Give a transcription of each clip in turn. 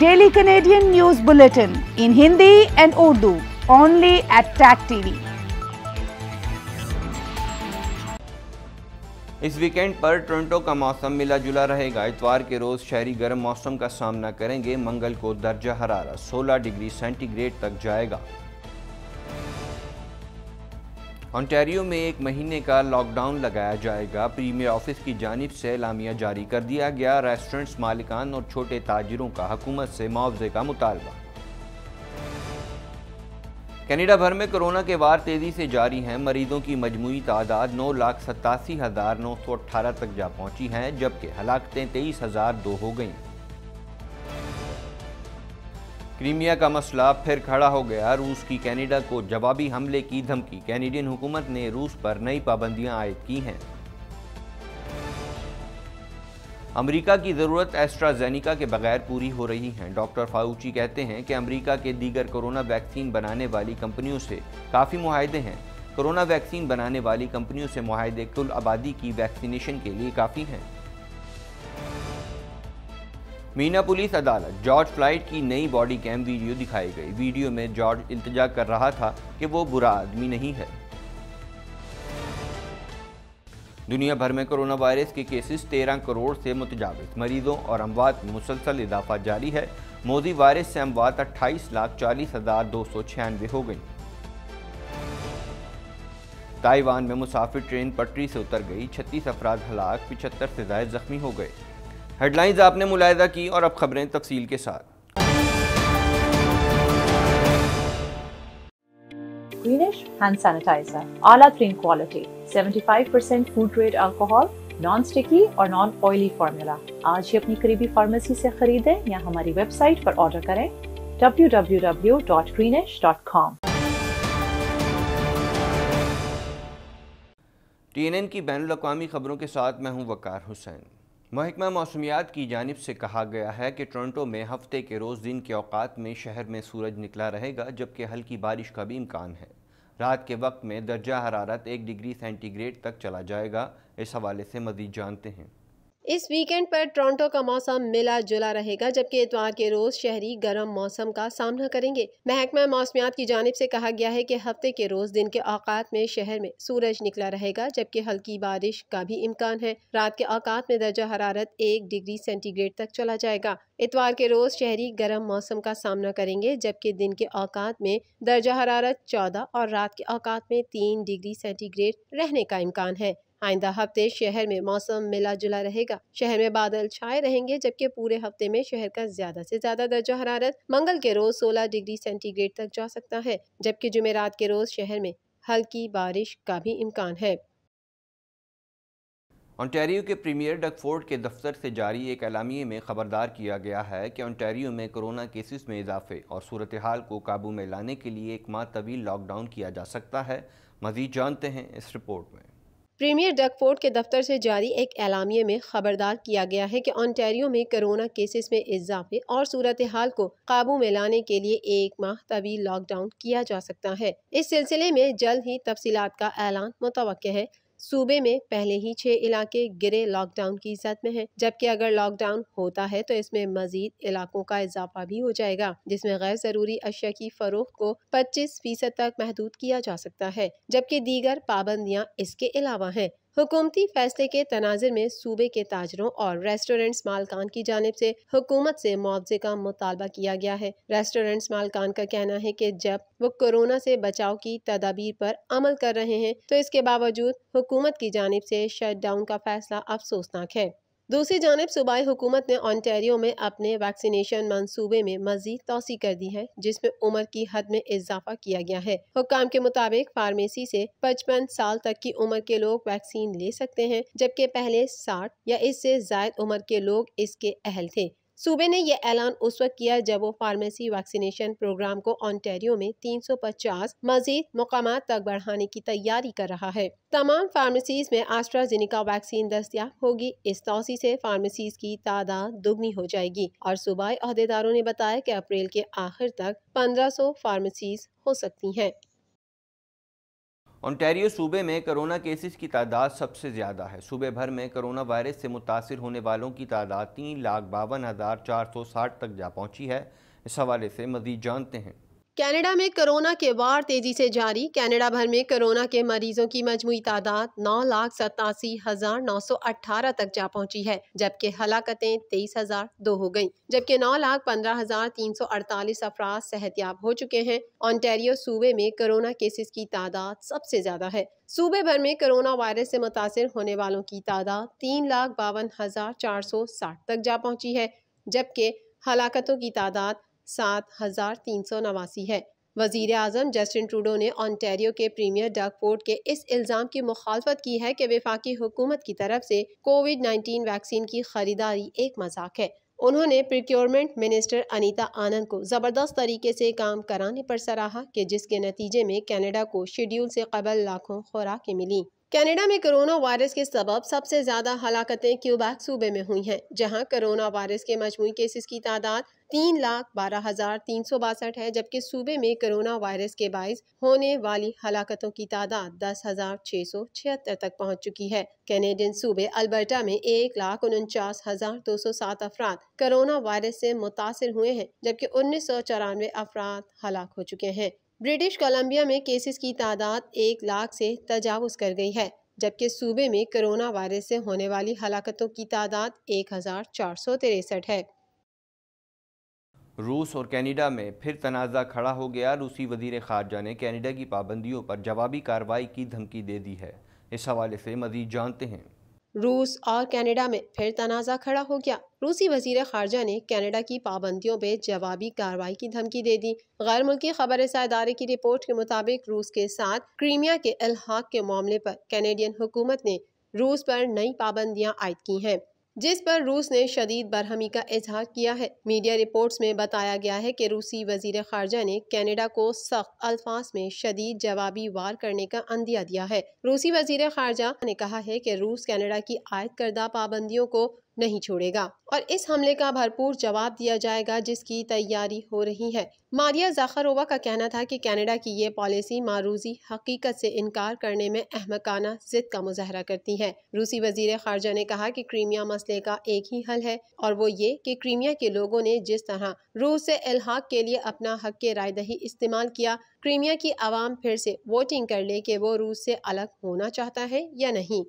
Daily Canadian news bulletin in Hindi and Urdu only at Tag TV इस weekend पर Toronto का मौसम मिला जुला रहेगा इतवार के रोज़ शहरी गर्म मौसम का सामना करेंगे मंगल को दर्जा हरारा 16 डिग्री सेंटीग्रेड तक जाएगा ऑन्टेरियो में एक महीने का लॉकडाउन लगाया जाएगा प्रीमियर ऑफिस की जानब से लामिया जारी कर दिया गया रेस्टोरेंट्स मालिकान और छोटे ताजरों का हुकूमत से मुआवजे का मुतालबा कनाडा भर में कोरोना के वार तेज़ी से जारी हैं मरीजों की मजमू तादाद नौ लाख सतासी हज़ार नौ सौ अट्ठारह तक जा पहुंची हैं जबकि हलाकतें तेईस हज़ार दो हो गईं क्रीमिया का मसला फिर खड़ा हो गया रूस की कनाडा को जवाबी हमले की धमकी कैनेडियन हुकूमत ने रूस पर नई पाबंदियां आयद की हैं अमेरिका की ज़रूरत एस्ट्राजेनिका के बगैर पूरी हो रही है डॉक्टर फाउची कहते हैं कि अमेरिका के दीगर कोरोना वैक्सीन बनाने वाली कंपनियों से काफ़ी माहदे हैं कोरोना वैक्सीन बनाने वाली कंपनियों से माहदे कुल आबादी की वैक्सीनेशन के लिए काफ़ी हैं मीना पुलिस अदालत जॉर्ज फ्लाइट की नई बॉडी कैम वीडियो दिखाई गई वीडियो में जॉर्ज इंतजार कर रहा था कि वो बुरा आदमी नहीं है दुनिया भर में कोरोना वायरस के केसेस 13 करोड़ से मुतजावज मरीजों और अमवात में मुसलसल इजाफा जारी है मोदी वायरस से अमवात अट्ठाईस लाख चालीस हज़ार दो सौ छियानवे हो गई ताइवान में मुसाफिर ट्रेन पटरी से उतर गई छत्तीस अफराद हलाक पिछहत्तर से ज्यादा जख्मी हो गए हेडलाइंस आपने मुलायदा की और अब खबरें तफसील के साथ Greenish hand sanitizer, ala three quality, 75% food grade alcohol, non sticky और नॉन ऑयली फार्मूला आज ही अपनी करीबी फार्मेसी से खरीदें या हमारी वेबसाइट पर ऑर्डर करें www.greenish.com टीएनएन की बैन अवी खबरों के साथ मैं हूं वकार हुसैन महकमा मौसमियात की जानब से कहा गया है कि टोरंटो में हफ्ते के रोज़ दिन के अवात में शहर में सूरज निकला रहेगा जबकि हल्की बारिश का भी इम्कान है रात के वक्त में दर्जा हरारत एक डिग्री सेंटीग्रेड तक चला जाएगा इस हवाले से मज़ीद जानते हैं इस वीकेंड पर टोरंटो का मौसम मिला जुला रहेगा जबकि इतवार के रोज शहरी गर्म मौसम का सामना करेंगे महकमा मौसमियात की जानब से कहा गया है कि हफ्ते के रोज दिन के औकात में शहर में सूरज निकला रहेगा जबकि हल्की बारिश का भी इम्कान है रात के औकात में दर्जा हरारत एक डिग्री सेंटीग्रेड तक चला जाएगा इतवार के रोज शहरी गर्म मौसम का सामना करेंगे जबकि दिन के औकात में दर्जा हरारत चौदह और रात के औकात में तीन डिग्री सेंटीग्रेड रहने का इम्कान है आइंदा हफ्ते शहर में मौसम मिला जुला रहेगा शहर में बादल छाए रहेंगे जबकि पूरे हफ्ते में शहर का ज्यादा से ज्यादा दर्जा हरारत मंगल के रोज 16 डिग्री सेंटीग्रेड तक जा सकता है जबकि जुमेरात के रोज शहर में हल्की बारिश का भी इम्कान है ऑनटेरियो के प्रीमियर डग फोर्ड के दफ्तर से जारी एक अलामी में खबरदार किया गया है कि ऑनटेरियो में कोरोना केसेस में इजाफे और सूरत हाल को काबू में लाने के लिए एक माह तवील लॉकडाउन किया जा सकता है मजीद जानते हैं इस रिपोर्ट में प्रीमियर डकफोर्ड के दफ्तर से जारी एक एलामिए में खबरदार किया गया है कि ऑनटेरियो में कोरोना केसेस में इजाफे और सूरत हाल को काबू में लाने के लिए एक माह तवील लॉकडाउन किया जा सकता है इस सिलसिले में जल्द ही तफसीत का ऐलान मुतव है सूबे में पहले ही छह इलाके गिरे लॉकडाउन की जद में हैं, जबकि अगर लॉकडाउन होता है तो इसमें मजीद इलाकों का इजाफा भी हो जाएगा जिसमें गैर जरूरी अशिया की फरोख को 25 फीसद तक महदूद किया जा सकता है जबकि दीगर पाबंदियां इसके अलावा हैं हुकूमती फैसले के तनाजर में सूबे के ताजरों और रेस्टोरेंट्स मालकान की जानब से हुकूमत से मुआवजे का मुतालबा किया गया है रेस्टोरेंट्स मालकान का कहना है कि जब वो कोरोना से बचाव की तदाबीर पर अमल कर रहे हैं तो इसके बावजूद हुकूमत की जानब से शट डाउन का फैसला अफसोसनाक है दूसरी जानब सूबाई हुकूमत ने ऑनटेरियो में अपने वैक्सीनेशन मंसूबे में मजीद तोसी कर दी है जिसमें उम्र की हद में इजाफा किया गया है हुकाम के मुताबिक फार्मेसी से पचपन साल तक की उम्र के लोग वैक्सीन ले सकते हैं जबकि पहले साठ या इससे जायद उम्र के लोग इसके अहल थे सूबे ने यह ऐलान उस वक्त किया जब वो फार्मेसी वैक्सीनेशन प्रोग्राम को ऑनटेरियो में 350 मजीद मकाम तक बढ़ाने की तैयारी कर रहा है तमाम फार्मेसीज में आस्ट्राजेनिका वैक्सीन दस्तियाब होगी इस तोसी से फार्मेसीज की तादाद दुगनी हो जाएगी और सूबाई अहदेदारों ने बताया कि अप्रैल के आखिर तक 1500 फार्मेसीज हो सकती हैं ऑनटेरियो सूबे में कोरोना केसेस की तादाद सबसे ज़्यादा है सूबे भर में कोरोना वायरस से मुतासर होने वालों की तादाद तीन लाख बावन हज़ार चार सौ साठ तक जा पहुँची है इस हवाले से मजीद जानते हैं कनाडा में कोरोना के वार तेजी से जारी कनाडा भर में कोरोना के मरीजों की मजमू तादाद नौ लाख सतासी हजार नौ सौ अट्ठारह तक जा पहुंची है जबकि हलाकतें तेईस हजार दो हो गई जबकि नौ लाख पंद्रह हजार तीन सौ अड़तालीस अफराज सेहतियाब हो चुके हैं ऑनटेरियो सूबे में कोरोना केसेस की तादाद सबसे ज्यादा है सूबे भर में कोरोना वायरस से मुतासर होने वालों की तादाद तीन लाख बावन हजार चार सौ साठ तक जा पहुंची है जबकि हलाकतों की तादाद सात हज़ार तीन सौ नवासी है वजीर अजम जस्टिन ट्रूडो ने ऑनटेरियो के प्रीमियर डग फोर्ड के इस इल्ज़ाम की मुखालफत की है कि विफाकी हुकूमत की तरफ से कोविड नाइन्टीन वैक्सीन की खरीदारी एक मजाक है उन्होंने प्रिक्योरमेंट मिनिस्टर अनीता आनंद को ज़बरदस्त तरीके से काम कराने पर सराहा कि जिसके नतीजे में कनाडा को शेड्यूल से कबल लाखों खुराकें मिलीं कनाडा में कोरोना वायरस के सबब सबसे ज़्यादा हलाकतें क्यूबैक सूबे में हुई हैं जहां कोरोना वायरस के मजमू केसेस की तादाद तीन लाख बारह हज़ार तीन सौ बासठ है जबकि सूबे में कोरोना वायरस के बायस होने वाली हलाकतों की तादाद दस हज़ार छः सौ छिहत्तर तक पहुंच चुकी है कैनेडियन सूबे अल्बर्टा में एक लाख उनचास हज़ार दो सौ सात अफराद कोरोना वायरस से मुतासर हुए हैं जबकि उन्नीस सौ चौरानवे अफराद हलाक हो चुके हैं ब्रिटिश कोलंबिया में केसेस की तादाद एक लाख से तजावज़ कर गई है जबकि सूबे में कोरोना वायरस से होने वाली हलाकतों की तादाद एक हज़ार चार सौ तिरसठ है रूस और कनाडा में फिर तनाज़ा खड़ा हो गया रूसी वजीर खारजा ने कनाडा की पाबंदियों पर जवाबी कार्रवाई की धमकी दे दी है इस हवाले से मजीद जानते हैं रूस और कनाडा में फिर तनाज़ा खड़ा हो गया रूसी वजीर खारजा ने कनाडा की पाबंदियों पर जवाबी कार्रवाई की धमकी दे दी गैर मुल्की खबर इदारे की रिपोर्ट के मुताबिक रूस के साथ क्रीमिया के अलहाक के मामले पर कैनेडियन हुकूमत ने रूस पर नई पाबंदियां आयद की हैं जिस पर रूस ने शदीद बरहमी का इजहार किया है मीडिया रिपोर्ट्स में बताया गया है कि रूसी वजीर खारजा ने कनाडा को सख्त अल्फाज में शदीद जवाबी वार करने का अंदिया दिया है रूसी वजीर खारजा ने कहा है कि रूस कनाडा की आयद करदा पाबंदियों को नहीं छोड़ेगा और इस हमले का भरपूर जवाब दिया जाएगा जिसकी तैयारी हो रही है मारिया जाखरोवा का कहना था कि कनाडा की ये पॉलिसी मारूजी हकीकत से इनकार करने में अहमकाना जिद का मुजाहरा करती है रूसी वजीर खारजा ने कहा कि क्रीमिया मसले का एक ही हल है और वो ये कि क्रीमिया के लोगों ने जिस तरह रूस से अलहाक के लिए अपना हक के रायदही इस्तेमाल किया क्रीमिया की आवाम फिर से वोटिंग कर ले कि वो रूस से अलग होना चाहता है या नहीं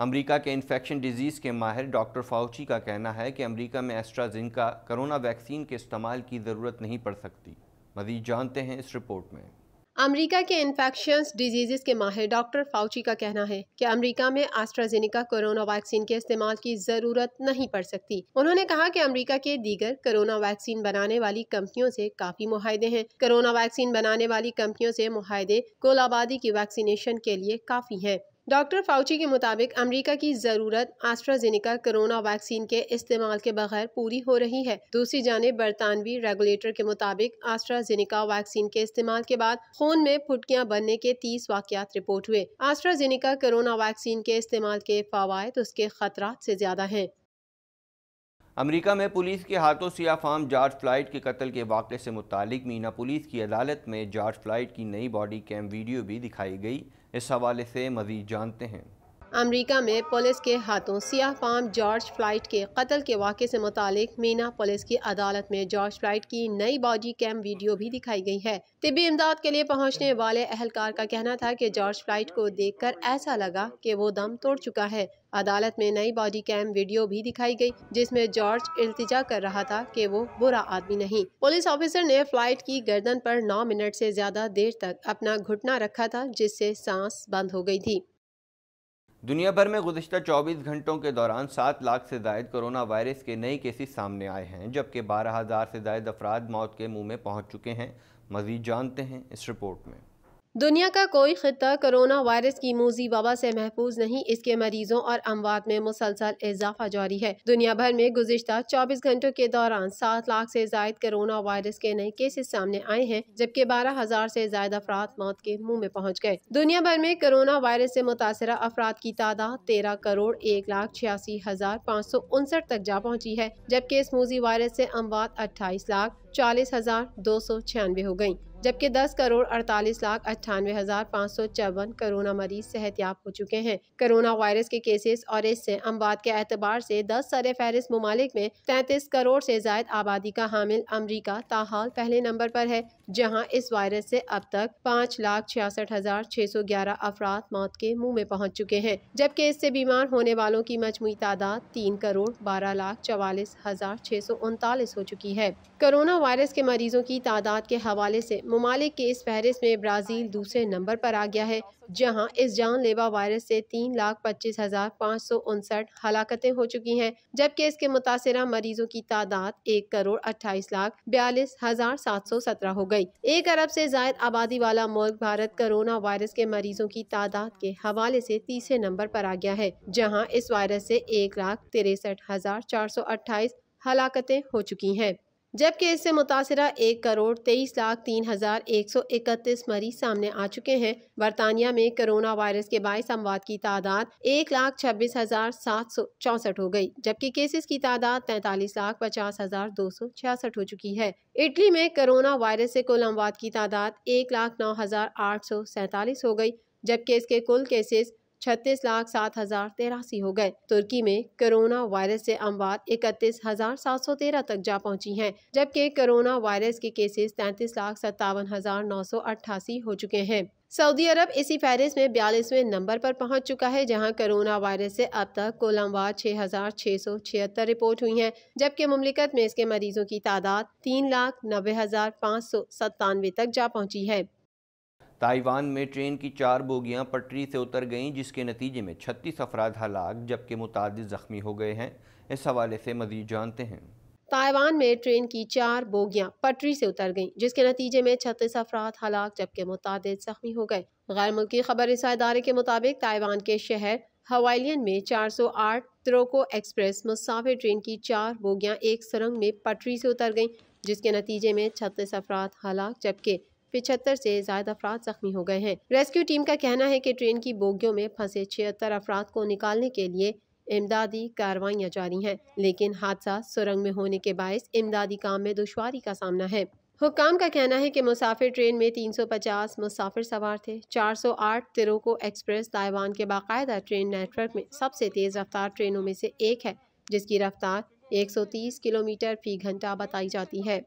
अमेरिका के इन्फेक्शन डिजीज़ के माहिर डॉक्टर फाउची का कहना है कि अमेरिका में एस्ट्राजिनका कोरोना वैक्सीन के इस्तेमाल की ज़रूरत नहीं पड़ सकती मजीद जानते हैं इस रिपोर्ट में अमेरिका के इन्फेक्शन डिजीज़ के माहिर डॉक्टर फाउची का कहना है कि अमेरिका में आस्ट्राजेनिका कोरोना वैक्सीन के इस्तेमाल की ज़रूरत नहीं पड़ सकती उन्होंने कहा कि अमेरिका के दीगर कोरोना वैक्सीन बनाने वाली कंपनियों से काफ़ी माहदे हैं कोरोना वैक्सीन बनाने वाली कंपनियों से माहदे कोलाबादी की वैक्सीनेशन के लिए काफ़ी हैं डॉक्टर फाउची के मुताबिक अमेरिका की ज़रूरत आस्ट्राजेनिका कोरोना वैक्सीन के इस्तेमाल के बगैर पूरी हो रही है दूसरी जानब बरतानवी रेगुलेटर के मुताबिक आस्ट्राजेनिका वैक्सीन के इस्तेमाल के बाद खून में फुटकियां बनने के तीस वाकत रिपोर्ट हुए आस्ट्राजेनिका कोरोना वैक्सीन के इस्तेमाल के फवायद उसके खतरा से ज्यादा हैं अमेरिका में पुलिस के हाथों सिया फाम जॉर्ज फ्लाइट के कत्ल के वाक़े से मुतल मीना पुलिस की अदालत में जॉर्ज फ्लाइट की नई बॉडी कैम वीडियो भी दिखाई गई इस हवाले से मज़ीद जानते हैं अमरीका में पुलिस के हाथों सियाह फाम जॉर्ज फ्लाइट के कत्ल के वाक़े से मुतालिक मीना पुलिस की अदालत में जॉर्ज फ्लाइट की नई बॉडी कैम वीडियो भी दिखाई गई है तिबी इमदाद के लिए पहुंचने वाले अहलकार का कहना था कि जॉर्ज फ्लाइट को देखकर ऐसा लगा कि वो दम तोड़ चुका है अदालत में नई बॉडी कैम वीडियो भी दिखाई गई जिसमें जॉर्ज इल्तिजा कर रहा था कि वो बुरा आदमी नहीं पुलिस ऑफिसर ने फ्लाइट की गर्दन पर नौ मिनट से ज्यादा देर तक अपना घुटना रखा था जिससे सांस बंद हो गई थी दुनिया भर में गुजशत 24 घंटों के दौरान 7 लाख से जायद कोरोना वायरस के नए केसेस सामने आए हैं जबकि बारह हज़ार से जायद अफराद मौत के मुंह में पहुंच चुके हैं मजीद जानते हैं इस रिपोर्ट में दुनिया का कोई ख़त्ता कोरोना वायरस की मूजी वबा से महफूज नहीं इसके मरीजों और अमवात में मुसलसल इजाफा जारी है दुनिया भर में गुजशत 24 घंटों के दौरान सात लाख से जायद कोरोना वायरस के नए केसेस सामने आए हैं जबकि बारह हजार ऐसी जायद अफराद मौत के मुंह में पहुंच गए दुनिया भर में कोरोना वायरस से मुतासर अफराद की तादाद तेरह करोड़ एक लाख छियासी हजार पाँच सौ उनसठ तक जा पहुँची है जबकि इस मूजी वायरस ऐसी अमवात अट्ठाईस लाख चालीस हजार दो सौ छियानवे हो गयी जबकि दस करोड़ अड़तालीस लाख अट्ठानवे हजार पाँच सौ चौवन कोरोना मरीज सेहत याब हो चुके हैं कोरोना वायरस के केसेस और इससे अमवाद के एतबार से दस सर फहरिस्त ममालिक में 33 करोड़ से जायद आबादी का हामिल अमरीका ताहाल पहले नंबर पर है जहाँ इस वायरस से अब तक पाँच लाख छियासठ हजार छह सौ ग्यारह अफराद मौत के मुँह में पहुँच चुके हैं जबकि इससे बीमार होने वालों की मजमू तादाद तीन करोड़ बारह लाख चवालीस हजार छह सौ उनतालीस हो चुकी है कोरोना वायरस के मरीजों की तादाद के हवाले ऐसी ममालिक की इस फहरिस्त में ब्राज़ील दूसरे नंबर पर आ गया है जहां इस जानलेवा वायरस से तीन लाख पच्चीस हज़ार पाँच सौ उनसठ हलाकतें हो चुकी हैं जबकि इसके मुतासर मरीजों की तादाद एक करोड़ अट्ठाईस लाख बयालीस हज़ार सात सौ सत्रह हो गई। एक अरब से जायद आबादी वाला मुल्क भारत कोरोना वायरस के मरीजों की तादाद के हवाले से तीसरे नंबर पर आ गया है जहाँ इस वायरस से एक लाख तिरसठ हज़ार चार सौ अट्ठाईस हलाकतें हो चुकी हैं जबकि इससे मुतासर एक करोड़ तेईस लाख तीन हज़ार एक सौ इकतीस मरीज सामने आ चुके हैं बरतानिया में करोना वायरस के बायस अमवात की तादाद एक लाख छब्बीस हज़ार सात सौ चौंसठ हो गई जबकि केसेस की तादाद तैंतालीस लाख पचास हज़ार दो सौ छियासठ हो चुकी है इटली में करोना वायरस से कुल अमवात की तादाद एक लाख नौ हज़ार आठ सौ सैंतालीस हो गई जबकि इसके कुल केसेस छत्तीस लाख सात हजार तेरासी हो गए तुर्की में कोरोना वायरस से अमवात इकतीस हजार सात सौ तेरह तक जा पहुंची हैं, जबकि कोरोना वायरस के केसेस तैतीस लाख सत्तावन हजार नौ सौ अट्ठासी हो चुके हैं सऊदी अरब इसी फहरिस में बयालीसवें नंबर पर पहुंच चुका है जहां कोरोना वायरस से अब तक कुल अमवात छः हज़ार छह सौ छिहत्तर रिपोर्ट हुई हैं जबकि मुमलिकत में इसके मरीजों की तादाद तीन लाख नब्बे हज़ार पाँच सौ सत्तानवे तक जा पहुंची है ताइवान में ट्रेन की चार बोगियां पटरी से उतर गईं जिसके नतीजे में 36 अफराद हलाक जबकि मुतद ज़ख्मी हो गए हैं इस हवाले से मजीद जानते हैं ताइवान में ट्रेन की चार बोगियां पटरी से उतर गईं जिसके नतीजे में 36 अफराद हलाक जबकि मुतद जख्मी हो गए गैर मुल्की खबर इस के मुताबिक ताइवान के शहर हवालियन में 408 त्रोको एक्सप्रेस मुसाफिर ट्रेन की चार बोगियां एक सुरंग में पटरी से उतर गईं जिसके नतीजे में 36 अफराद हलाक जबकि पिछहत्तर से ज्यादा अफराद जख्मी हो गए हैं रेस्क्यू टीम का कहना है कि ट्रेन की बोगियों में फंसे छिहत्तर अफराद को निकालने के लिए इमदादी कार्रवाइयाँ जारी हैं लेकिन हादसा सुरंग में होने के बायस इमदादी काम में दुशारी का सामना है हुकाम का कहना है कि मुसाफिर ट्रेन में 350 मुसाफिर सवार थे 408 तिरोको एक्सप्रेस ताइवान के बाकायदा ट्रेन नेटवर्क में सबसे तेज़ रफ्तार ट्रेनों में से एक है जिसकी रफ्तार 130 किलोमीटर फी घंटा बताई जाती है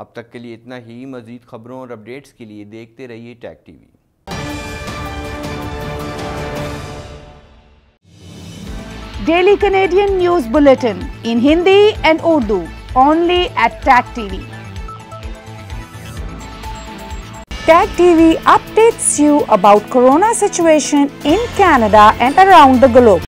अब तक के लिए इतना ही मजीद खबरों और अपडेट्स के लिए देखते रहिए Tag TV daily Canadian news bulletin in Hindi and Urdu only at Tag TV Tag TV updates you about corona situation in Canada and around the globe